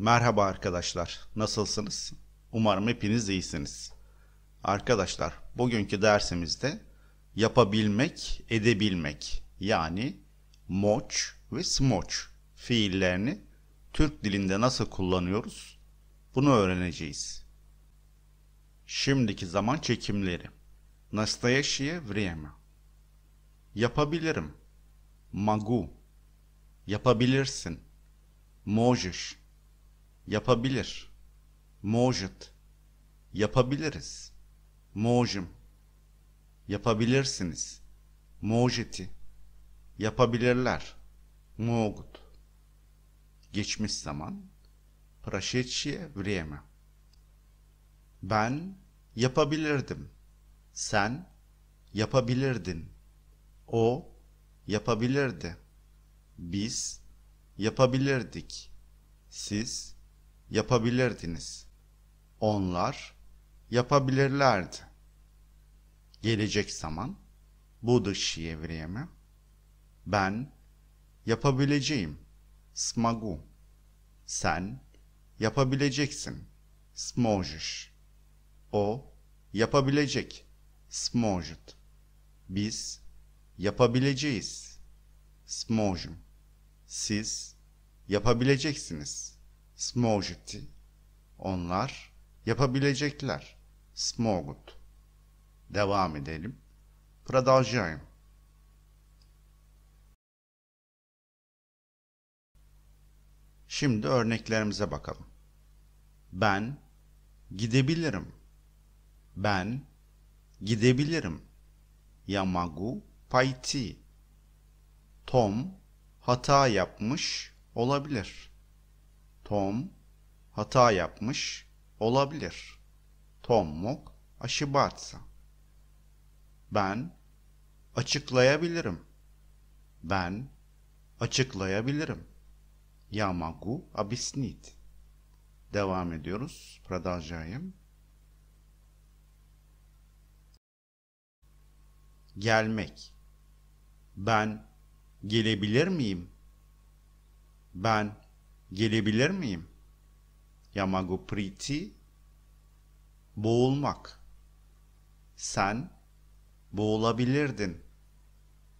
Merhaba arkadaşlar, nasılsınız? Umarım hepiniz iyisiniz. Arkadaşlar, bugünkü dersimizde yapabilmek, edebilmek yani moç ve smoç fiillerini Türk dilinde nasıl kullanıyoruz? Bunu öğreneceğiz. Şimdiki zaman çekimleri. Настоящее время. Yapabilirim. Magu. Yapabilirsin. Можешь yapabilir. Может. Yapabiliriz. Можем. Yapabilirsiniz. Можете. Yapabilirler. Могут. Geçmiş zaman. Прошедшее время. Ben yapabilirdim. Sen yapabilirdin. O yapabilirdi. Biz yapabilirdik. Siz yapabilirdiniz. Onlar yapabilirlerdi. Gelecek zaman bu dışı evriyeme ben yapabileceğim smagu. Sen yapabileceksin smojish. O yapabilecek Smojut. Biz yapabileceğiz Smojum. Siz yapabileceksiniz.'' smogiti. Onlar yapabilecekler. Smogut. Devam edelim. Продолжаем. Şimdi örneklerimize bakalım. Ben gidebilirim. Ben gidebilirim. Yamagu Payti Tom hata yapmış olabilir. Tom hata yapmış olabilir. Tom mok aşibatsa. Ben açıklayabilirim. Ben açıklayabilirim. Я могу объяснить. Devam ediyoruz. Pradajayım. Gelmek. Ben gelebilir miyim? Ben Gelebilir miyim? Yamago Priti Boğulmak Sen boğulabilirdin.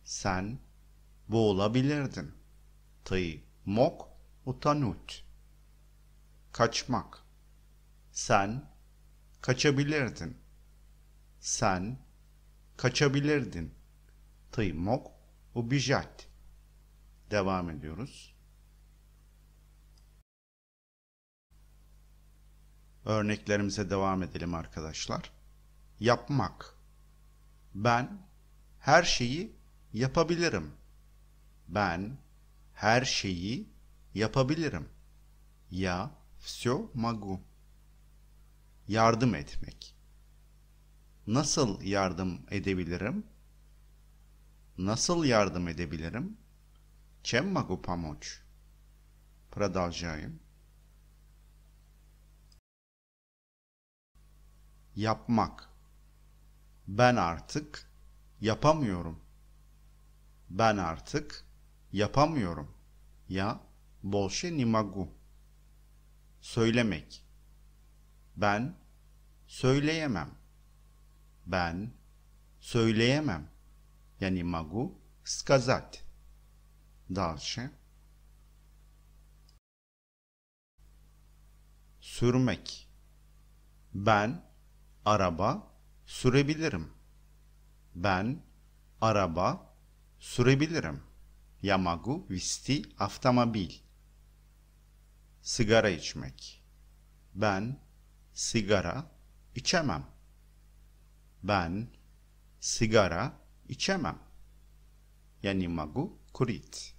Sen boğulabilirdin. Tı mok utanut. Kaçmak. Sen kaçabilirdin. Sen kaçabilirdin. Tı mok ubijat. Devam ediyoruz. örneklerimize devam edelim arkadaşlar. Yapmak. Ben her şeyi yapabilirim. Ben her şeyi yapabilirim. Ya все могу. Yardım etmek. Nasıl yardım edebilirim? Nasıl yardım edebilirim? Чем могу помочь? Продолжаем. yapmak. Ben artık yapamıyorum. Ben artık yapamıyorum. Ya bolşe nimagu. Söylemek. Ben söyleyemem. Ben söyleyemem. Yani magu skazat. сказать. Sürmek. Ben araba sürebilirim. Ben araba sürebilirim. Yamagu visti вести Sigara içmek. Ben sigara içemem. Ben sigara içemem. Yani magu могу курить.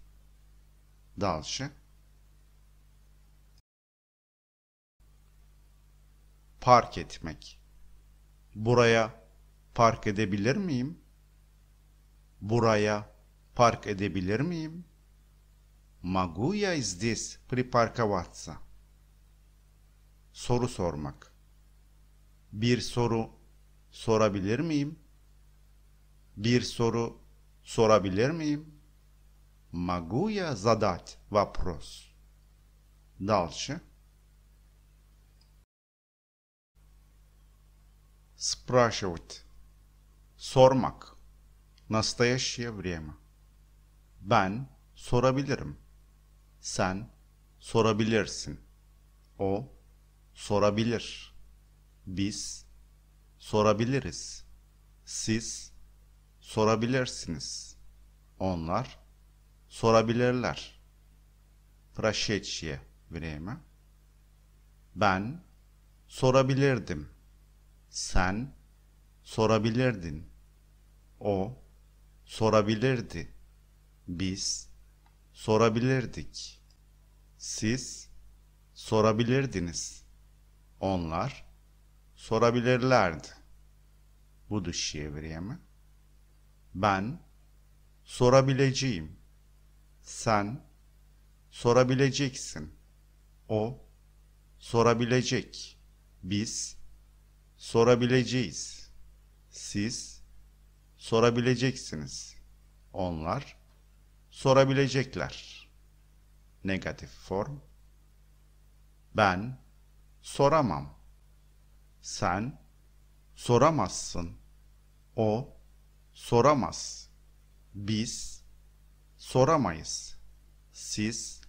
Park etmek buraya park edebilir miyim? Buraya park edebilir miyim? Могу я здесь припарковаться? Soru sormak. Bir soru sorabilir miyim? Bir soru sorabilir miyim? Могу zadat задать вопрос? Дальше. Спрашивать. Sormak. Настоящее время. Ben sorabilirim. Sen sorabilirsin. O sorabilir. Biz sorabiliriz. Siz sorabilirsiniz. Onlar sorabilirler. Прошедшее время. Ben sorabilirdim. Sen sorabilirdin. O sorabilirdi. Biz sorabilirdik. Siz sorabilirdiniz. Onlar sorabilirlerdi. Bu dış çeviriyemi. Ben sorabileceğim. Sen sorabileceksin. O sorabilecek. Biz sorabileceğiz. Siz sorabileceksiniz. Onlar sorabilecekler. Negatif form. Ben soramam. Sen soramazsın. O soramaz. Biz soramayız. Siz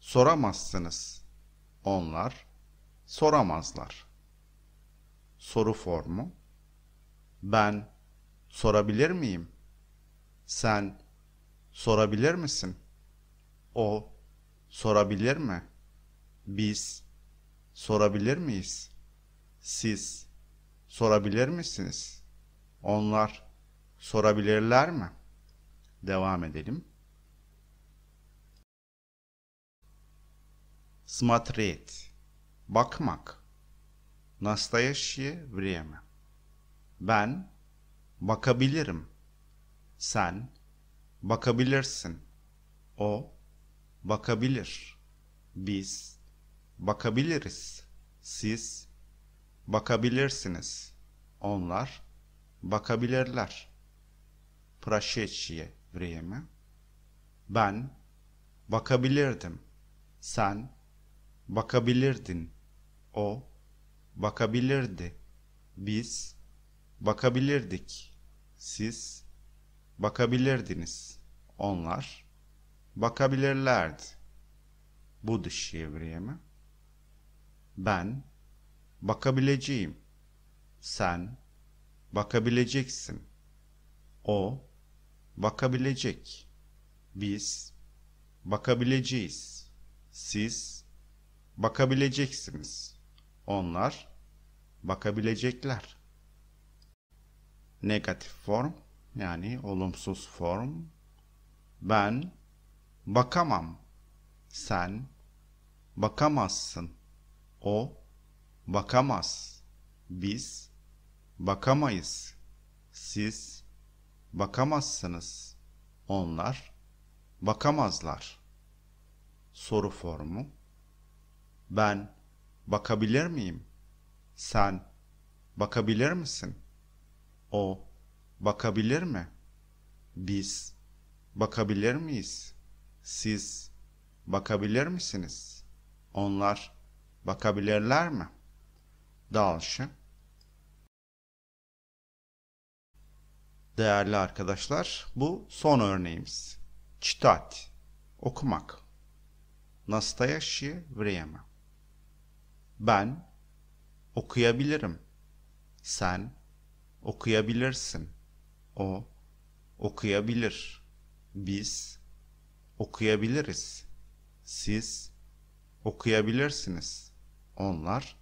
soramazsınız. Onlar soramazlar.'' soru formu. Ben sorabilir miyim? Sen sorabilir misin? O sorabilir mi? Biz sorabilir miyiz? Siz sorabilir misiniz? Onlar sorabilirler mi? Devam edelim. Смотреть. Bakmak настоящее время. Ben bakabilirim. Sen bakabilirsin. O bakabilir. Biz bakabiliriz. Siz bakabilirsiniz. Onlar bakabilirler. Прошедшее время. Ben bakabilirdim. Sen bakabilirdin. O bakabilirdi. Biz bakabilirdik. Siz bakabilirdiniz. Onlar bakabilirlerdi. Bu dış çevreye mi? Ben bakabileceğim. Sen bakabileceksin. O bakabilecek. Biz bakabileceğiz. Siz bakabileceksiniz. Onlar bakabilecekler. Negatif form yani olumsuz form ben bakamam. Sen bakamazsın. O bakamaz. Biz bakamayız. Siz bakamazsınız. Onlar bakamazlar. Soru formu Ben bakabilir miyim? Sen bakabilir misin? O bakabilir mi? Biz bakabilir miyiz? Siz bakabilir misiniz? Onlar bakabilirler mi? Dalşı. Değerli arkadaşlar, bu son örneğimiz. Читать, okumak. Настоящее время. Ben okuyabilirim. Sen okuyabilirsin. O okuyabilir. Biz okuyabiliriz. Siz okuyabilirsiniz. Onlar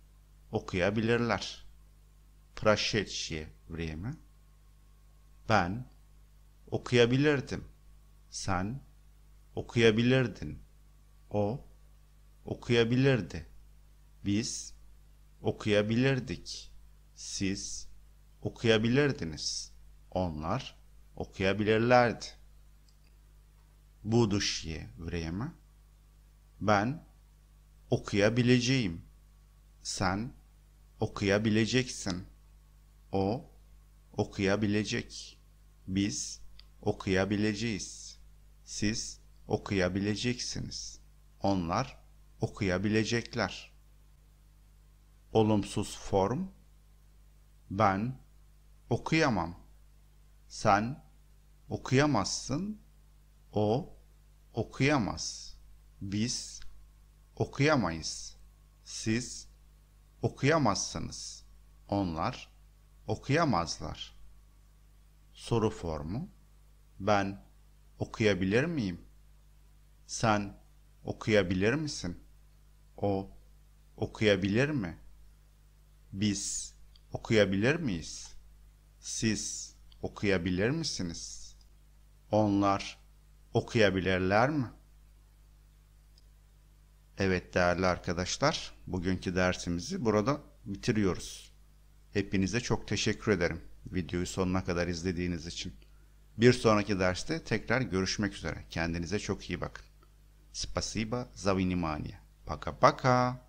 okuyabilirler. Прошедшее время. Ben okuyabilirdim. Sen okuyabilirdin. O okuyabilirdi. Biz okuyabilirdik. Siz okuyabilirdiniz. Onlar okuyabilirlerdi. Bu düşye vreme. Ben okuyabileceğim. Sen okuyabileceksin. O okuyabilecek. Biz okuyabileceğiz. Siz okuyabileceksiniz. Onlar okuyabilecekler olumsuz form ben okuyamam. Sen okuyamazsın. O okuyamaz. Biz okuyamayız. Siz okuyamazsınız. Onlar okuyamazlar. Soru formu ben okuyabilir miyim? Sen okuyabilir misin? O okuyabilir mi?'' Biz okuyabilir miyiz? Siz okuyabilir misiniz? Onlar okuyabilirler mi? Evet değerli arkadaşlar, bugünkü dersimizi burada bitiriyoruz. Hepinize çok teşekkür ederim videoyu sonuna kadar izlediğiniz için. Bir sonraki derste tekrar görüşmek üzere. Kendinize çok iyi bakın. Спасибо за внимание. Пока-пока.